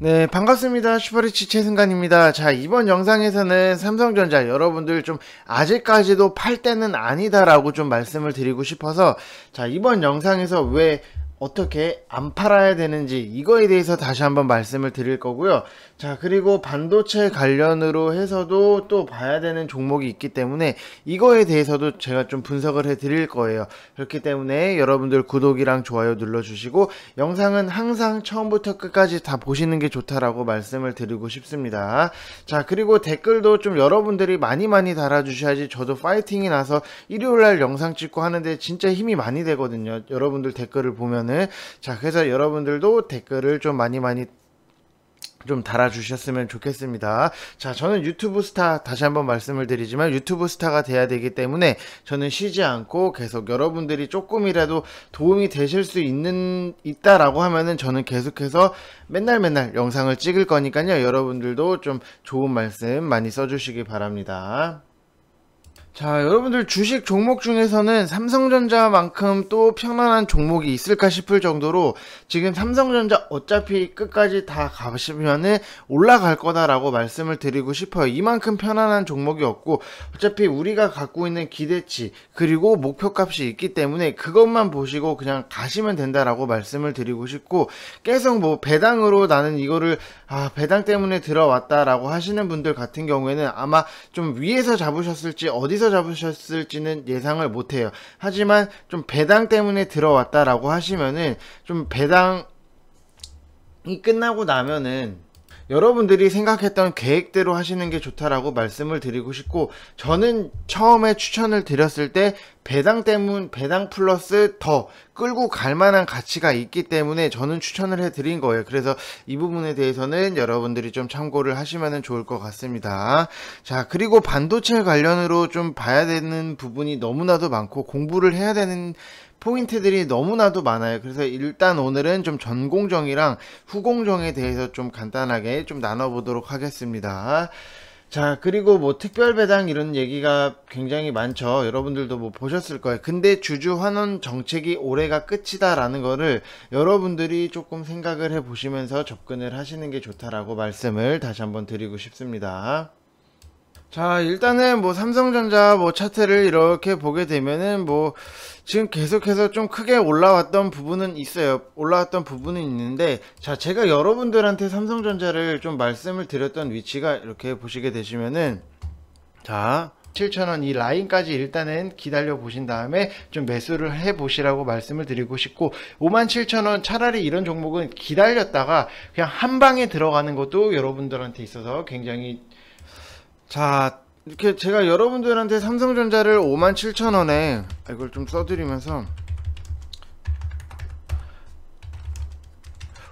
네, 반갑습니다. 슈퍼리치 최승관입니다. 자, 이번 영상에서는 삼성전자 여러분들 좀 아직까지도 팔 때는 아니다라고 좀 말씀을 드리고 싶어서 자, 이번 영상에서 왜 어떻게 안 팔아야 되는지 이거에 대해서 다시 한번 말씀을 드릴 거고요. 자, 그리고 반도체 관련으로 해서도 또 봐야 되는 종목이 있기 때문에 이거에 대해서도 제가 좀 분석을 해 드릴 거예요. 그렇기 때문에 여러분들 구독이랑 좋아요 눌러 주시고 영상은 항상 처음부터 끝까지 다 보시는 게 좋다라고 말씀을 드리고 싶습니다. 자, 그리고 댓글도 좀 여러분들이 많이 많이 달아 주셔야지 저도 파이팅이 나서 일요일 날 영상 찍고 하는데 진짜 힘이 많이 되거든요. 여러분들 댓글을 보면은 오늘 자 그래서 여러분들도 댓글을 좀 많이 많이 좀 달아주셨으면 좋겠습니다. 자, 저는 유튜브 스타, 다시 한번 말씀을 드리지만 유튜브 스타가 돼야 되기 때문에 저는 쉬지 않고 계속 여러분들이 조금이라도 도움이 되실 수 있는, 있다라고 하면은 저는 계속해서 맨날 맨날 영상을 찍을 거니까요. 여러분들도 좀 좋은 말씀 많이 써주시기 바랍니다. 자, 여러분들 주식 종목 중에서는 삼성전자만큼 또 편안한 종목이 있을까 싶을 정도로 지금 삼성전자 어차피 끝까지 다 가시면은 올라갈 거다라고 말씀을 드리고 싶어요. 이만큼 편안한 종목이 없고 어차피 우리가 갖고 있는 기대치 그리고 목표값이 있기 때문에 그것만 보시고 그냥 가시면 된다라고 말씀을 드리고 싶고 계속 뭐 배당으로 나는 이거를 아, 배당 때문에 들어왔다라고 하시는 분들 같은 경우에는 아마 좀 위에서 잡으셨을지 어디서 어디서 잡으셨을지는 예상을 못해요. 하지만 좀 배당 때문에 들어왔다라고 하시면은 좀 배당 이 끝나고 나면은 여러분들이 생각했던 계획대로 하시는 게 좋다라고 말씀을 드리고 싶고 저는 처음에 추천을 드렸을 때 배당 때문 배당 플러스 더 끌고 갈 만한 가치가 있기 때문에 저는 추천을 해드린 거예요. 그래서 이 부분에 대해서는 여러분들이 좀 참고를 하시면 좋을 것 같습니다. 자, 그리고 반도체 관련으로 좀 봐야 되는 부분이 너무나도 많고 공부를 해야 되는 포인트들이 너무나도 많아요. 그래서 일단 오늘은 좀 전공정이랑 후공정에 대해서 좀 간단하게 좀 나눠보도록 하겠습니다. 자 그리고 뭐 특별 배당 이런 얘기가 굉장히 많죠 여러분들도 뭐 보셨을 거예요 근데 주주 환원 정책이 올해가 끝이다 라는 거를 여러분들이 조금 생각을 해 보시면서 접근을 하시는 게 좋다라고 말씀을 다시 한번 드리고 싶습니다 자 일단은 뭐 삼성전자 뭐 차트를 이렇게 보게 되면은 뭐 지금 계속해서 좀 크게 올라왔던 부분은 있어요 올라왔던 부분은 있는데 자 제가 여러분들한테 삼성전자를 좀 말씀을 드렸던 위치가 이렇게 보시게 되시면은 자 7,000원 이 라인까지 일단은 기다려 보신 다음에 좀 매수를 해 보시라고 말씀을 드리고 싶고 57,000원 차라리 이런 종목은 기다렸다가 그냥 한 방에 들어가는 것도 여러분들한테 있어서 굉장히 자 이렇게 제가 여러분들한테 삼성전자를 57,000원에 아, 이걸 좀 써드리면서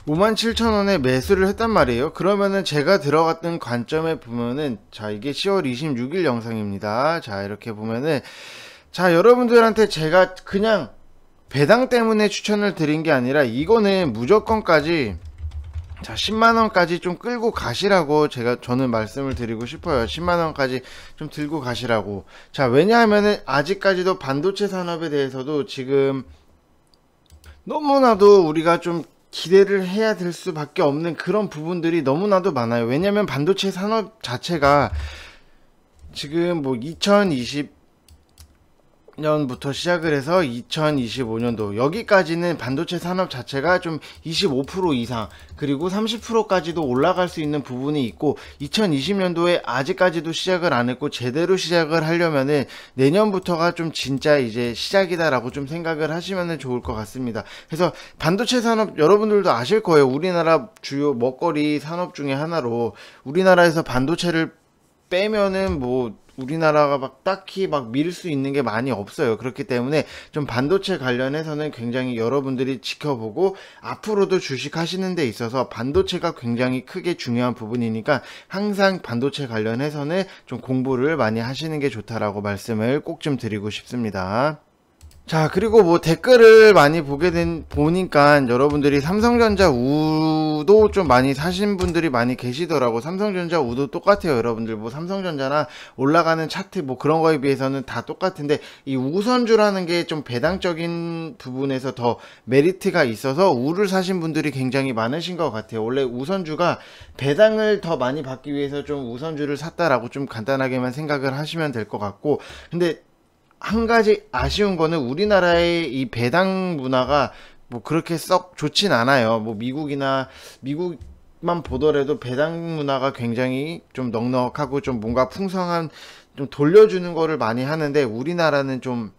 57,000원에 매수를 했단 말이에요 그러면은 제가 들어갔던 관점에 보면은 자 이게 10월 26일 영상입니다 자 이렇게 보면은 자 여러분들한테 제가 그냥 배당 때문에 추천을 드린 게 아니라 이거는 무조건까지 자 10만원까지 좀 끌고 가시라고 제가 저는 말씀을 드리고 싶어요 10만원까지 좀 들고 가시라고 자왜냐하면 아직까지도 반도체 산업에 대해서도 지금 너무나도 우리가 좀 기대를 해야 될 수밖에 없는 그런 부분들이 너무나도 많아요 왜냐면 반도체 산업 자체가 지금 뭐2020 2 2 0 0 년부터 시작을 해서 2025년도 여기까지는 반도체 산업 자체가 좀 25% 이상 그리고 30%까지도 올라갈 수 있는 부분이 있고 2020년도에 아직까지도 시작을 안 했고 제대로 시작을 하려면은 내년부터가 좀 진짜 이제 시작이다라고 좀 생각을 하시면 좋을 것 같습니다. 그래서 반도체 산업 여러분들도 아실 거예요. 우리나라 주요 먹거리 산업 중에 하나로 우리나라에서 반도체를 빼면은 뭐 우리나라가 막 딱히 막 밀 수 있는 게 많이 없어요. 그렇기 때문에 좀 반도체 관련해서는 굉장히 여러분들이 지켜보고 앞으로도 주식하시는 데 있어서 반도체가 굉장히 크게 중요한 부분이니까 항상 반도체 관련해서는 좀 공부를 많이 하시는 게 좋다라고 말씀을 꼭 좀 드리고 싶습니다. 자 그리고 뭐 댓글을 많이 보게 된 보니까 여러분들이 삼성전자 우도 좀 많이 사신 분들이 많이 계시더라고 삼성전자 우도 똑같아요 여러분들 뭐 삼성전자나 올라가는 차트 뭐 그런 거에 비해서는 다 똑같은데 이 우선주라는 게 좀 배당적인 부분에서 더 메리트가 있어서 우를 사신 분들이 굉장히 많으신 것 같아요 원래 우선주가 배당을 더 많이 받기 위해서 좀 우선주를 샀다라고 좀 간단하게만 생각을 하시면 될 것 같고 근데 한 가지 아쉬운 거는 우리나라의 이 배당 문화가 뭐 그렇게 썩 좋진 않아요. 뭐 미국이나 미국 만 보더라도 배당 문화가 굉장히 좀 넉넉하고 좀 뭔가 풍성한 좀 돌려주는 거를 많이 하는데 우리나라는 좀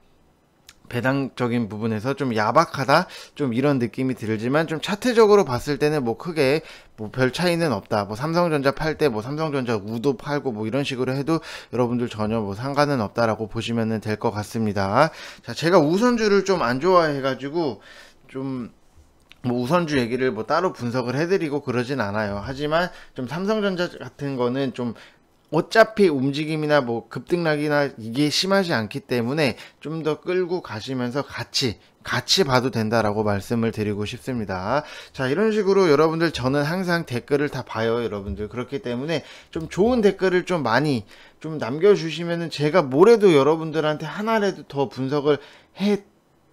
배당적인 부분에서 좀 야박하다 좀 이런 느낌이 들지만 좀 차트적으로 봤을 때는 뭐 크게 뭐 별 차이는 없다 뭐 삼성전자 팔 때 뭐 삼성전자 우도 팔고 뭐 이런 식으로 해도 여러분들 전혀 뭐 상관은 없다라고 보시면 될 것 같습니다 자 제가 우선주를 좀 안 좋아해 가지고 좀 뭐 우선주 얘기를 뭐 따로 분석을 해드리고 그러진 않아요. 하지만 좀 삼성전자 같은 거는 좀 어차피 움직임이나 뭐 급등락이나 이게 심하지 않기 때문에 좀 더 끌고 가시면서 같이 같이 봐도 된다라고 말씀을 드리고 싶습니다. 자, 이런 식으로 여러분들 저는 항상 댓글을 다 봐요, 여러분들. 그렇기 때문에 좀 좋은 댓글을 좀 많이 좀 남겨주시면은 제가 뭐래도 여러분들한테 하나라도 더 분석을 해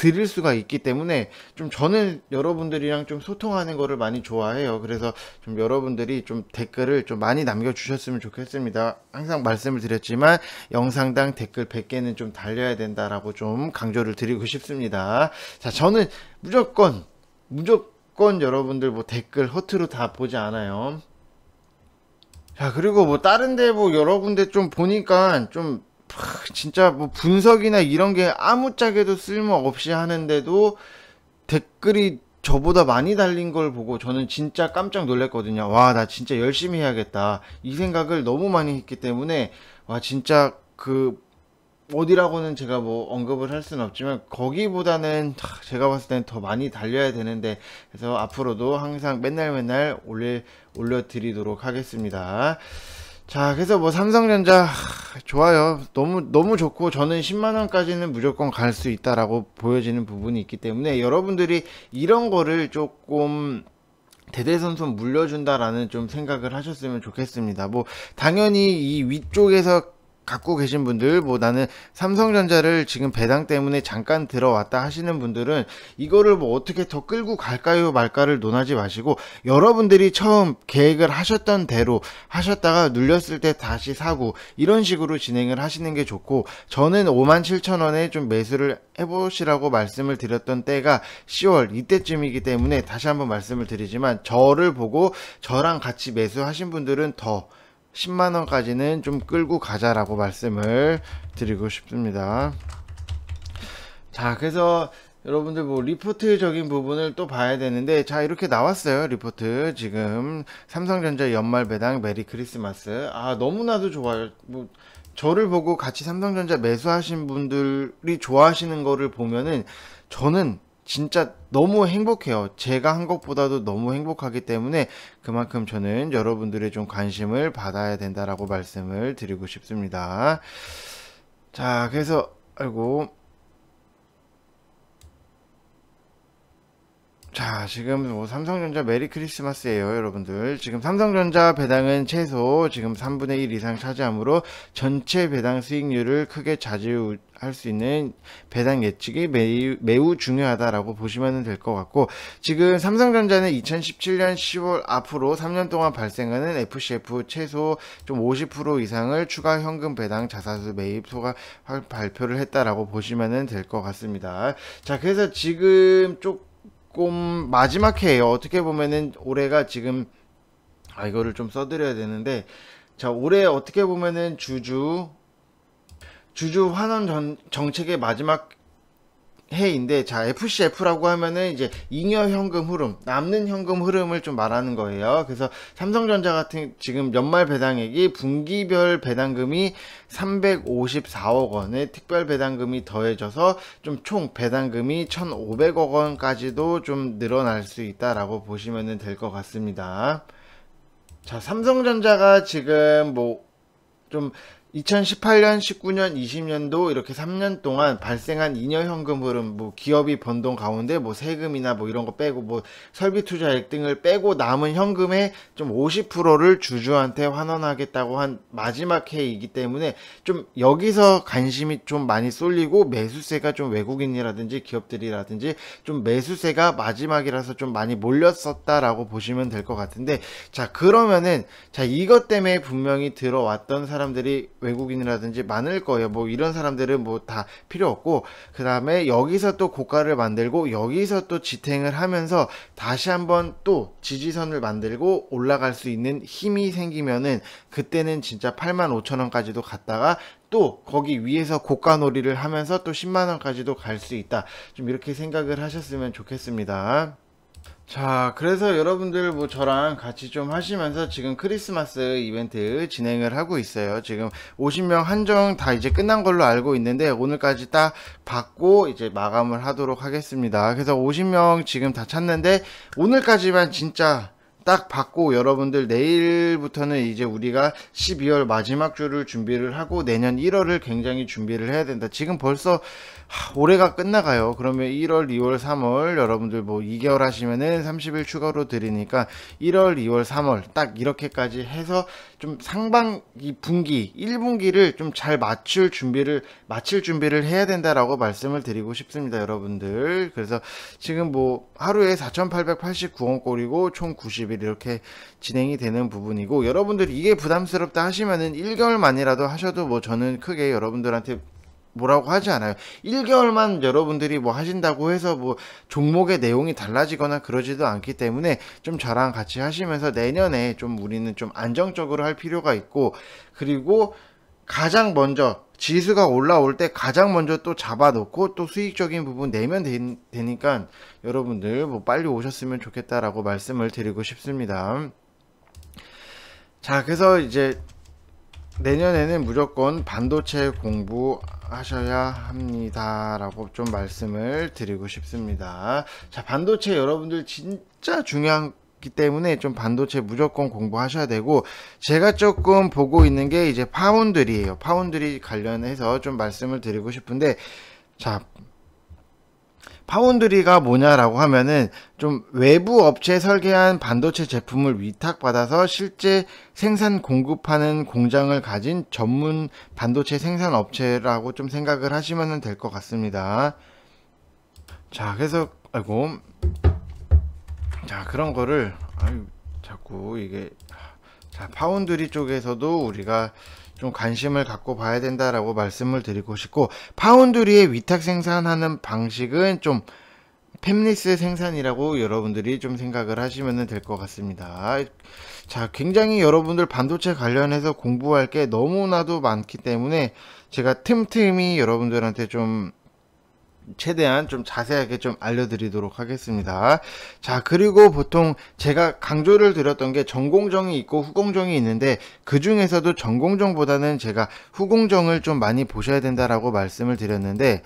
드릴 수가 있기 때문에 좀 저는 여러분들이랑 좀 소통하는 거를 많이 좋아해요. 그래서 좀 여러분들이 좀 댓글을 좀 많이 남겨주셨으면 좋겠습니다. 항상 말씀을 드렸지만 영상당 댓글 100개는 좀 달려야 된다라고 좀 강조를 드리고 싶습니다. 자, 저는 무조건, 무조건 여러분들 뭐 댓글 허투루 다 보지 않아요. 자, 그리고 뭐 다른 데 뭐 여러 분들좀 보니까 좀 진짜 뭐 분석이나 이런 게 아무짝에도 쓸모없이 하는데도 댓글이 저보다 많이 달린 걸 보고 저는 진짜 깜짝 놀랐거든요. 와, 나 진짜 열심히 해야겠다. 이 생각을 너무 많이 했기 때문에, 와, 진짜 그, 어디라고는 제가 뭐 언급을 할 수는 없지만, 거기보다는 제가 봤을 땐 더 많이 달려야 되는데, 그래서 앞으로도 항상 맨날 맨날 올릴, 올려드리도록 하겠습니다. 자, 그래서 뭐 삼성전자 좋아요. 너무 너무 좋고 저는 10만 원까지는 무조건 갈 수 있다라고 보여지는 부분이 있기 때문에 여러분들이 이런 거를 조금 대대손손 물려준다라는 좀 생각을 하셨으면 좋겠습니다. 뭐 당연히 이 위쪽에서 갖고 계신 분들 보다는 뭐 삼성전자를 지금 배당 때문에 잠깐 들어왔다 하시는 분들은 이거를 뭐 어떻게 더 끌고 갈까요 말까를 논하지 마시고 여러분들이 처음 계획을 하셨던 대로 하셨다가 눌렸을 때 다시 사고 이런 식으로 진행을 하시는 게 좋고 저는 57,000원에 좀 매수를 해보시라고 말씀을 드렸던 때가 10월 이때쯤이기 때문에 다시 한번 말씀을 드리지만 저를 보고 저랑 같이 매수하신 분들은 더 10만원까지는 좀 끌고 가자라고 말씀을 드리고 싶습니다 자 그래서 여러분들 뭐 리포트적인 부분을 또 봐야 되는데 자 이렇게 나왔어요 리포트 지금 삼성전자 연말 배당 메리 크리스마스 아 너무나도 좋아요 뭐 저를 보고 같이 삼성전자 매수하신 분들이 좋아하시는 거를 보면은 저는 진짜 너무 행복해요. 제가 한 것보다도 너무 행복하기 때문에 그만큼 저는 여러분들의 좀 관심을 받아야 된다라고 말씀을 드리고 싶습니다. 자, 그래서 아이고 자 지금 뭐 삼성전자 메리 크리스마스예요 여러분들 지금 삼성전자 배당은 최소 지금 3분의 1 이상 차지하므로 전체 배당 수익률을 크게 좌지우 할수 있는 배당 예측이 매우, 매우 중요하다라고 보시면 될 것 같고 지금 삼성전자는 2017년 10월 앞으로 3년 동안 발생하는 FCF 최소 좀 50% 이상을 추가 현금 배당 자사수 매입 소가 발표를 했다라고 보시면 될 것 같습니다. 자 그래서 지금 쪽 조금 마지막 해에요 어떻게 보면은 올해가 지금 아 이거를 좀 써드려야 되는데 자 올해 어떻게 보면은 주주 주주 환원 전, 정책의 마지막 해인데 자 FCF라고 하면은 이제 잉여 현금 흐름 남는 현금 흐름을 좀 말하는 거예요. 그래서 삼성전자 같은 지금 연말 배당액이 분기별 배당금이 354억 원에 특별 배당금이 더해져서 좀 총 배당금이 1,500억 원까지도 좀 늘어날 수 있다라고 보시면 될 것 같습니다. 자 삼성전자가 지금 뭐좀 2018년, 19년, 20년도 이렇게 3년 동안 발생한 2여 현금 흐름, 뭐 기업이 번 돈 가운데 뭐 세금이나 뭐 이런 거 빼고 뭐 설비 투자액 등을 빼고 남은 현금의 좀 50%를 주주한테 환원하겠다고 한 마지막 해이기 때문에 좀 여기서 관심이 좀 많이 쏠리고 매수세가 좀 외국인이라든지 기업들이라든지 좀 매수세가 마지막이라서 좀 많이 몰렸었다라고 보시면 될 것 같은데 자 그러면은 자 이것 때문에 분명히 들어왔던 사람들이 외국인이라든지 많을 거예요. 뭐 이런 사람들은 뭐 다 필요 없고 그 다음에 여기서 또 고가를 만들고 여기서 또 지탱을 하면서 다시 한번 또 지지선을 만들고 올라갈 수 있는 힘이 생기면은 그때는 진짜 8만 5천 원까지도 갔다가 또 거기 위에서 고가 놀이를 하면서 또 10만 원까지도 갈 수 있다. 좀 이렇게 생각을 하셨으면 좋겠습니다. 자 그래서 여러분들 뭐 저랑 같이 좀 하시면서 지금 크리스마스 이벤트 진행을 하고 있어요 지금 50명 한정 다 이제 끝난 걸로 알고 있는데 오늘까지 딱 받고 이제 마감을 하도록 하겠습니다 그래서 50명 지금 다 찾는데 오늘까지만 진짜 딱 받고 여러분들 내일부터는 이제 우리가 12월 마지막 주를 준비를 하고 내년 1월을 굉장히 준비를 해야 된다. 지금 벌써 하, 올해가 끝나가요. 그러면 1월, 2월, 3월 여러분들 뭐 2개월 하시면은 30일 추가로 드리니까 1월, 2월, 3월 딱 이렇게까지 해서 좀 상반기 분기 1분기를 좀 잘 맞출 준비를 마칠 준비를 해야 된다라고 말씀을 드리고 싶습니다, 여러분들. 그래서 지금 뭐 하루에 4,889원 꼴이고 총9 0일 이렇게 진행이 되는 부분이고 여러분들 이게 부담스럽다 하시면은 1개월 만이라도 하셔도 뭐 저는 크게 여러분들한테 뭐라고 하지 않아요. 1개월만 여러분들이 뭐 하신다고 해서 뭐 종목의 내용이 달라지거나 그러지도 않기 때문에 좀 저랑 같이 하시면서 내년에 좀 우리는 좀 안정적으로 할 필요가 있고 그리고 가장 먼저 지수가 올라올 때 가장 먼저 또 잡아놓고 또 수익적인 부분 내면 되, 되니까 여러분들 뭐 빨리 오셨으면 좋겠다라고 말씀을 드리고 싶습니다. 자 그래서 이제 내년에는 무조건 반도체 공부하셔야 합니다 라고 좀 말씀을 드리고 싶습니다 자 반도체 여러분들 진짜 중요한 기 때문에 좀 반도체 무조건 공부하셔야 되고 제가 조금 보고 있는 게 이제 파운드리예요. 파운드리 관련해서 좀 말씀을 드리고 싶은데 자 파운드리가 뭐냐라고 하면은 좀 외부 업체 설계한 반도체 제품을 위탁받아서 실제 생산 공급하는 공장을 가진 전문 반도체 생산 업체라고 좀 생각을 하시면 될 것 같습니다. 자, 그래서 아이고 자 그런 거를 아유 자꾸 이게 자 파운드리 쪽에서도 우리가 좀 관심을 갖고 봐야 된다라고 말씀을 드리고 싶고 파운드리의 위탁 생산하는 방식은 좀 펩리스 생산이라고 여러분들이 좀 생각을 하시면 될 것 같습니다. 자, 굉장히 여러분들 반도체 관련해서 공부할 게 너무나도 많기 때문에 제가 틈틈이 여러분들한테 좀 최대한 좀 자세하게 좀 알려드리도록 하겠습니다. 자, 그리고 보통 제가 강조를 드렸던 게 전공정이 있고 후공정이 있는데 그 중에서도 전공정보다는 제가 후공정을 좀 많이 보셔야 된다라고 말씀을 드렸는데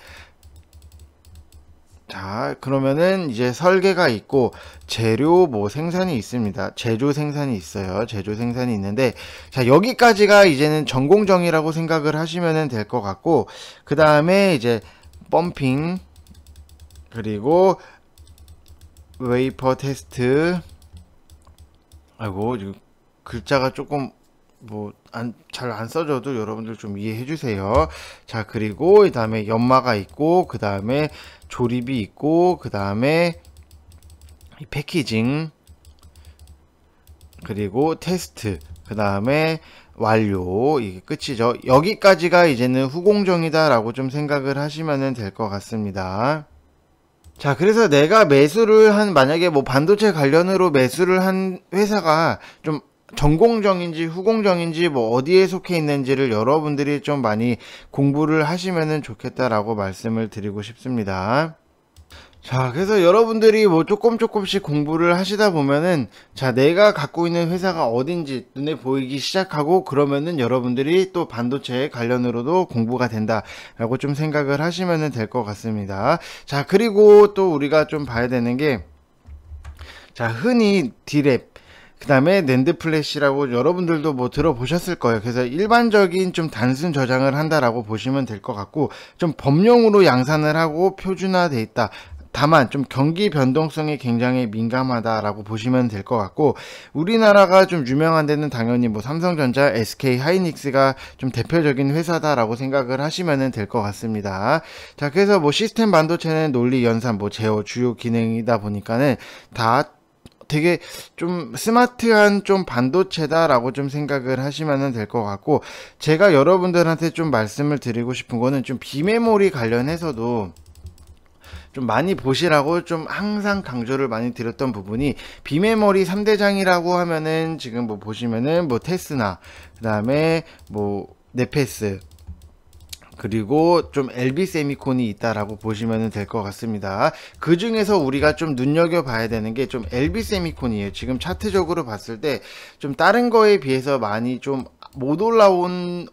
자 그러면은 이제 설계가 있고 재료 뭐 생산이 있습니다 제조 생산이 있어요 제조 생산이 있는데 자 여기까지가 이제는 전공정이라고 생각을 하시면 될 것 같고 그 다음에 이제 펌핑 그리고 웨이퍼 테스트 아이고 글자가 조금 뭐안 잘안 안 써져도 여러분들 좀 이해해 주세요 자 그리고 이 다음에 연마가 있고 그 다음에 조립이 있고 그 다음에 패키징 그리고 테스트 그 다음에 완료 이게 끝이죠 여기까지가 이제는 후공정이다 라고 좀 생각을 하시면 될 것 같습니다 자 그래서 내가 매수를 한 만약에 뭐 반도체 관련으로 매수를 한 회사가 좀 전공정인지 후공정인지 뭐 어디에 속해 있는지를 여러분들이 좀 많이 공부를 하시면 좋겠다라고 말씀을 드리고 싶습니다. 자, 그래서 여러분들이 뭐 조금 조금씩 공부를 하시다 보면은, 자, 내가 갖고 있는 회사가 어딘지 눈에 보이기 시작하고, 그러면은 여러분들이 또 반도체 관련으로도 공부가 된다라고 좀 생각을 하시면될 것 같습니다. 자, 그리고 또 우리가 좀 봐야 되는 게, 자, 흔히 디랩, 그 다음에 낸드 플래시라고 여러분들도 뭐 들어보셨을 거예요 그래서 일반적인 좀 단순 저장을 한다라고 보시면 될 것 같고 좀 범용으로 양산을 하고 표준화돼 있다 다만 좀 경기 변동성이 굉장히 민감하다라고 보시면 될 것 같고 우리나라가 좀 유명한 데는 당연히 뭐 삼성전자, SK 하이닉스가 좀 대표적인 회사다라고 생각을 하시면 될 것 같습니다. 자 그래서 뭐 시스템 반도체는 논리 연산 뭐 제어 주요 기능이다 보니까는 다 되게 좀 스마트한 좀 반도체다라고 좀 생각을 하시면 될 것 같고 제가 여러분들한테 좀 말씀을 드리고 싶은 거는 좀 비메모리 관련해서도 좀 많이 보시라고 좀 항상 강조를 많이 드렸던 부분이 비메모리 3대장이라고 하면은 지금 뭐 보시면은 뭐 테스나 그 다음에 뭐 네페스 그리고 좀 LB 세미콘이 있다라고 보시면 될 것 같습니다. 그 중에서 우리가 좀 눈여겨봐야 되는 게좀 LB 세미콘이에요. 지금 차트적으로 봤을 때 좀 다른 거에 비해서 많이 좀 못 올라온,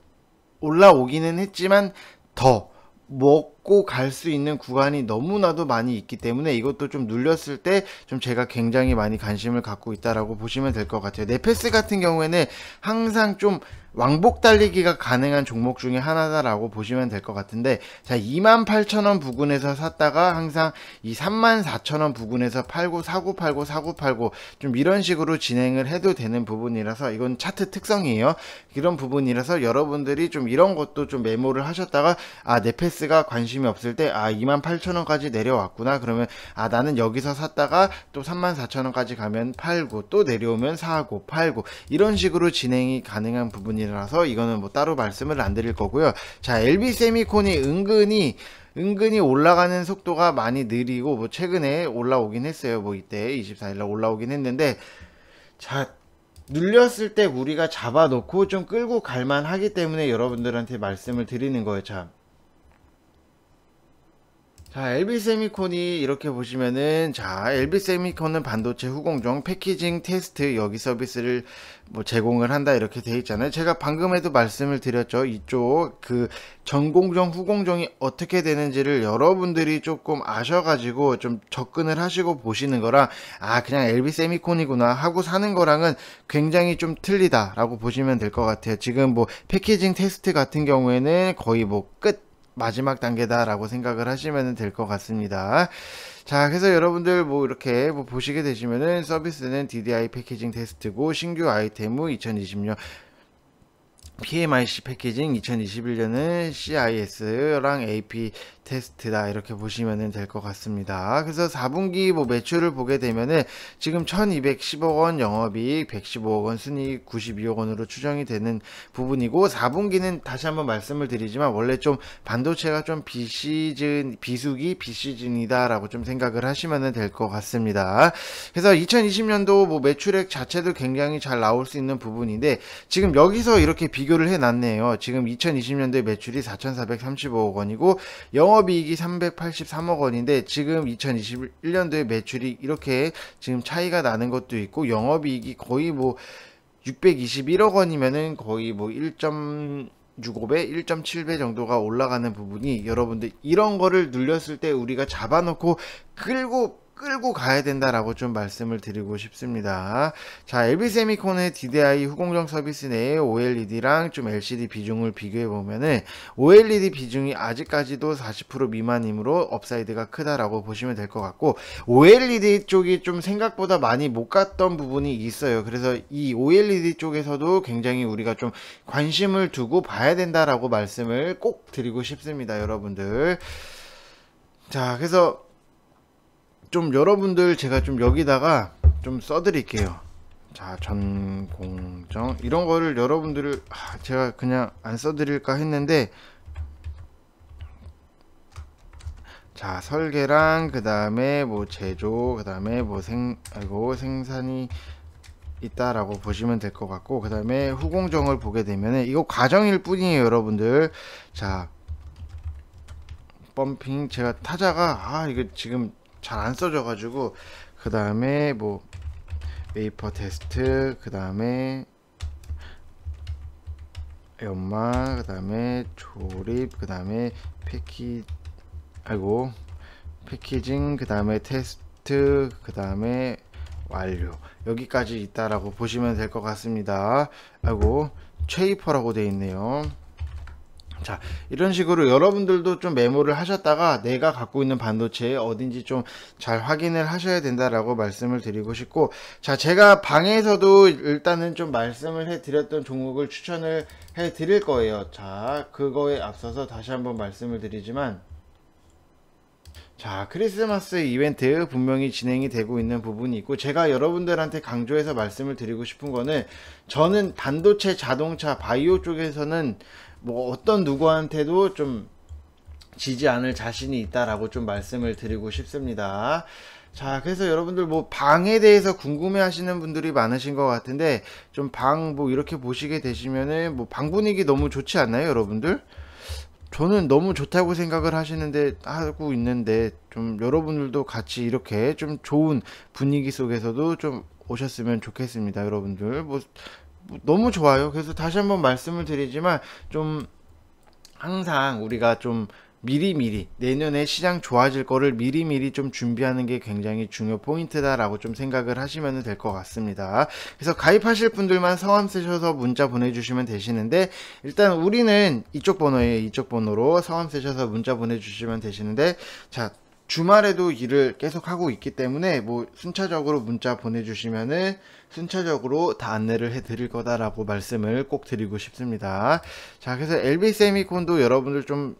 올라오기는 했지만 더, 뭐, 먹고 갈수 있는 구간이 너무나도 많이 있기 때문에 이것도 좀 눌렸을 때 좀 제가 굉장히 많이 관심을 갖고 있다라고 보시면 될 것 같아요. 네페스 같은 경우에는 항상 좀 왕복 달리기가 가능한 종목 중에 하나다라고 보시면 될 것 같은데 자 28,000원 부근에서 샀다가 항상 이 34,000원 부근에서 팔고 사고 팔고 사고 팔고 좀 이런 식으로 진행을 해도 되는 부분이라서 이건 차트 특성이에요 이런 부분이라서 여러분들이 좀 이런 것도 좀 메모를 하셨다가 아 네페스가 관심이 없을 때 아 28,000원까지 내려왔구나 그러면 아 나는 여기서 샀다가 또 34,000원까지 가면 팔고 또 내려오면 사고 팔고 이런 식으로 진행이 가능한 부분이 부이라서 이거는 뭐 따로 말씀을 안 드릴 거고요. 자, LB 세미콘이 은근히 은근히 올라가는 속도가 많이 느리고 뭐 최근에 올라오긴 했어요. 뭐 이때 24일날 올라오긴 했는데 자 눌렸을 때 우리가 잡아놓고 좀 끌고 갈만 하기 때문에 여러분들한테 말씀을 드리는 거예요. 참 자, 엘비 세미콘이 이렇게 보시면은 자, 엘비 세미콘은 반도체 후공정 패키징 테스트 여기 서비스를 뭐 제공을 한다 이렇게 돼 있잖아요. 제가 방금에도 말씀을 드렸죠. 이쪽 그 전공정 후공정이 어떻게 되는지를 여러분들이 조금 아셔 가지고 좀 접근을 하시고 보시는 거랑 아, 그냥 엘비 세미콘이구나 하고 사는 거랑은 굉장히 좀 틀리다라고 보시면 될 것 같아요. 지금 뭐 패키징 테스트 같은 경우에는 거의 뭐끝 마지막 단계다라고 생각을 하시면 될 것 같습니다. 자, 그래서 여러분들 뭐 이렇게 뭐 보시게 되시면은 서비스는 DDI 패키징 테스트고 신규 아이템 후 2020년 PMIC 패키징 2021년은 CIS랑 AP 테스트다 이렇게 보시면 될 것 같습니다. 그래서 4분기 뭐 매출을 보게 되면은 지금 1210억 원 영업이익 115억 원 순이익 92억 원으로 추정이 되는 부분이고 4분기는 다시 한번 말씀을 드리지만 원래 좀 반도체가 좀 비시즌 비수기 비시즌이다라고 좀 생각을 하시면 될 것 같습니다. 그래서 2020년도 뭐 매출액 자체도 굉장히 잘 나올 수 있는 부분인데 지금 여기서 이렇게 비교를 해놨네요. 지금 2020년도에 매출이 4,435억 원이고 영 영업이익이 383억 원인데 지금 2021년도에 매출이 이렇게 지금 차이가 나는 것도 있고 영업이익이 거의 뭐 621억 원이면은 거의 뭐 1.65배, 1.7배 정도가 올라가는 부분이 여러분들 이런 거를 눌렸을 때 우리가 잡아놓고 끌고 끌고 가야 된다라고 좀 말씀을 드리고 싶습니다. 자, LB세미콘의 DDI 후공정 서비스 내에 OLED랑 좀 LCD 비중을 비교해 보면은 OLED 비중이 아직까지도 40% 미만이므로 업사이드가 크다라고 보시면 될 것 같고 OLED 쪽이 좀 생각보다 많이 못 갔던 부분이 있어요. 그래서 이 OLED 쪽에서도 굉장히 우리가 좀 관심을 두고 봐야 된다라고 말씀을 꼭 드리고 싶습니다, 여러분들. 자, 그래서 좀 여러분들 제가 좀 여기다가 좀 써드릴게요 자 전공정 이런 거를 여러분들을 아, 제가 그냥 안 써드릴까 했는데 자 설계랑 그 다음에 뭐 제조 그 다음에 뭐 생 아이고 생산이 있다라고 보시면 될 것 같고 그 다음에 후공정을 보게 되면 이거 과정일 뿐이에요 여러분들 자 펌핑 제가 타자가 아 이거 지금 잘안 써져가지고 그 다음에 뭐 웨이퍼 테스트 그 다음에 연마 그 다음에 조립 그 다음에 패키 아이고 패키징 그 다음에 테스트 그 다음에 완료 여기까지 있다라고 보시면 될 것 같습니다 아이고 체이퍼라고 되어 있네요 자 이런 식으로 여러분들도 좀 메모를 하셨다가 내가 갖고 있는 반도체 어딘지 좀 잘 확인을 하셔야 된다라고 말씀을 드리고 싶고 자 제가 방에서도 일단은 좀 말씀을 해 드렸던 종목을 추천을 해 드릴 거예요 자 그거에 앞서서 다시 한번 말씀을 드리지만 자 크리스마스 이벤트 분명히 진행이 되고 있는 부분이 있고 제가 여러분들한테 강조해서 말씀을 드리고 싶은 거는 저는 반도체 자동차 바이오 쪽에서는 뭐 어떤 누구한테도 좀 지지 않을 자신이 있다라고 좀 말씀을 드리고 싶습니다. 자, 그래서 여러분들 뭐 방에 대해서 궁금해 하시는 분들이 많으신 것 같은데 좀 방 뭐 이렇게 보시게 되시면은 뭐 방 분위기 너무 좋지 않나요, 여러분들? 저는 너무 좋다고 생각을 하시는데 하고 있는데 좀 여러분들도 같이 이렇게 좀 좋은 분위기 속에서도 좀 오셨으면 좋겠습니다, 여러분들. 뭐 너무 좋아요. 그래서 다시 한번 말씀을 드리지만 좀 항상 우리가 좀 미리미리 내년에 시장 좋아질 거를 미리미리 좀 준비하는 게 굉장히 중요 포인트다라고 좀 생각을 하시면 될 것 같습니다. 그래서 가입하실 분들만 성함 쓰셔서 문자 보내주시면 되시는데 일단 우리는 이쪽 번호에 이쪽 번호로 성함 쓰셔서 문자 보내주시면 되시는데 자 주말에도 일을 계속 하고 있기 때문에 뭐 순차적으로 문자 보내주시면은 순차적으로 다 안내를 해드릴 거다라고 말씀을 꼭 드리고 싶습니다. 자, 그래서 LB 세미콘도 여러분들 좀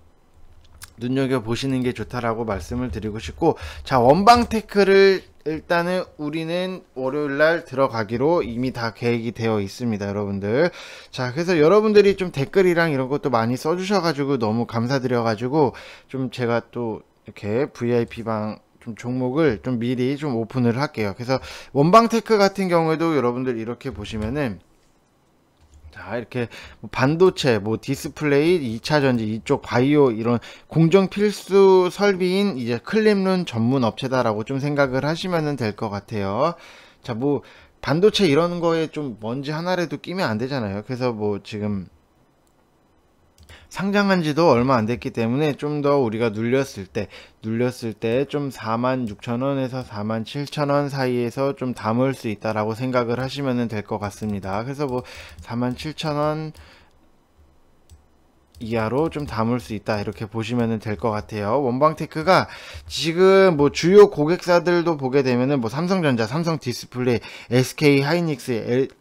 눈여겨 보시는 게 좋다라고 말씀을 드리고 싶고, 자 원방 테크를 일단은 우리는 월요일 날 들어가기로 이미 다 계획이 되어 있습니다, 여러분들. 자, 그래서 여러분들이 좀 댓글이랑 이런 것도 많이 써주셔가지고 너무 감사드려가지고 좀 제가 또 이렇게 VIP방 좀 종목을 좀 미리 좀 오픈을 할게요. 그래서 원방테크 같은 경우에도 여러분들 이렇게 보시면은 자 이렇게 뭐 반도체 뭐 디스플레이 2차전지 이쪽 바이오 이런 공정 필수 설비인 이제 클립룬 전문 업체다라고 좀 생각을 하시면 될 것 같아요 자뭐 반도체 이런 거에 좀 먼지 하나라도 끼면 안 되잖아요 그래서 뭐 지금 상장한 지도 얼마 안 됐기 때문에 좀 더 우리가 눌렸을 때 눌렸을 때 좀 46,000원에서 47,000원 사이에서 좀 담을 수 있다라고 생각을 하시면 될 것 같습니다. 그래서 뭐 47,000원 이하로 좀 담을 수 있다 이렇게 보시면 될 것 같아요 원방테크가 지금 뭐 주요 고객사들도 보게 되면은 뭐 삼성전자 삼성 디스플레이 SK 하이닉스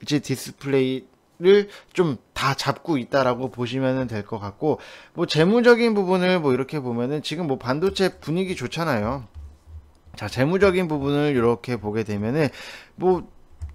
LG 디스플레이 를좀 다 잡고 있다라고 보시면 될 것 같고 뭐 재무적인 부분을 뭐 이렇게 보면은 지금 뭐 반도체 분위기 좋잖아요. 자 재무적인 부분을 이렇게 보게 되면은 뭐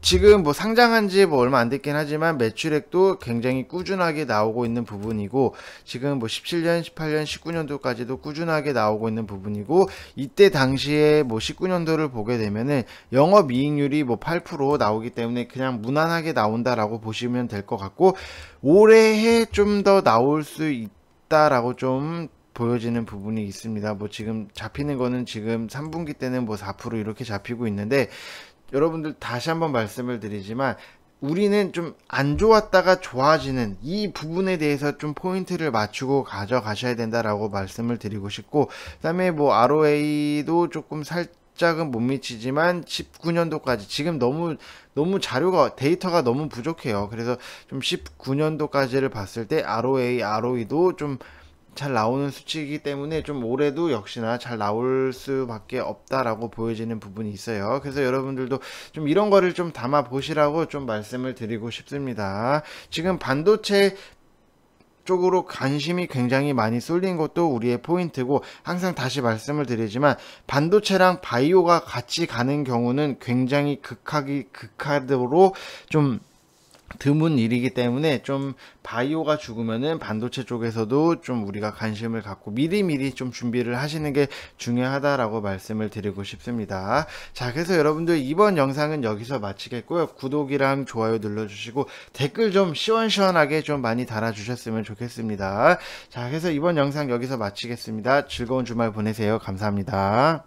지금 뭐 상장한 지 뭐 얼마 안 됐긴 하지만 매출액도 굉장히 꾸준하게 나오고 있는 부분이고 지금 뭐 17년, 18년, 19년도까지도 꾸준하게 나오고 있는 부분이고 이때 당시에 뭐 19년도를 보게 되면은 영업 이익률이 뭐 8% 나오기 때문에 그냥 무난하게 나온다라고 보시면 될 것 같고 올해에 좀 더 나올 수 있다라고 좀 보여지는 부분이 있습니다. 뭐 지금 잡히는 거는 지금 3분기 때는 뭐 4% 이렇게 잡히고 있는데 여러분들 다시 한번 말씀을 드리지만 우리는 좀 안 좋았다가 좋아지는 이 부분에 대해서 좀 포인트를 맞추고 가져가셔야 된다라고 말씀을 드리고 싶고 그다음에 뭐 ROA도 조금 살 작은 못 미치지만 19년도까지 지금 너무 너무 자료가 데이터가 너무 부족해요. 그래서 좀 19년도까지를 봤을 때 ROA, ROE도 좀잘 나오는 수치이기 때문에 좀 올해도 역시나 잘 나올 수밖에 없다라고 보여지는 부분이 있어요. 그래서 여러분들도 좀 이런 거를 좀 담아 보시라고 좀 말씀을 드리고 싶습니다. 지금 반도체 쪽으로 관심이 굉장히 많이 쏠린 것도 우리의 포인트고 항상 다시 말씀을 드리지만 반도체랑 바이오가 같이 가는 경우는 굉장히 극하기 극하도록 좀 드문 일이기 때문에 좀 바이오가 죽으면은 반도체 쪽에서도 좀 우리가 관심을 갖고 미리미리 좀 준비를 하시는 게 중요하다라고 말씀을 드리고 싶습니다. 자, 그래서 여러분들 이번 영상은 여기서 마치겠고요. 구독이랑 좋아요 눌러주시고 댓글 좀 시원시원하게 좀 많이 달아주셨으면 좋겠습니다. 자, 그래서 이번 영상 여기서 마치겠습니다. 즐거운 주말 보내세요. 감사합니다.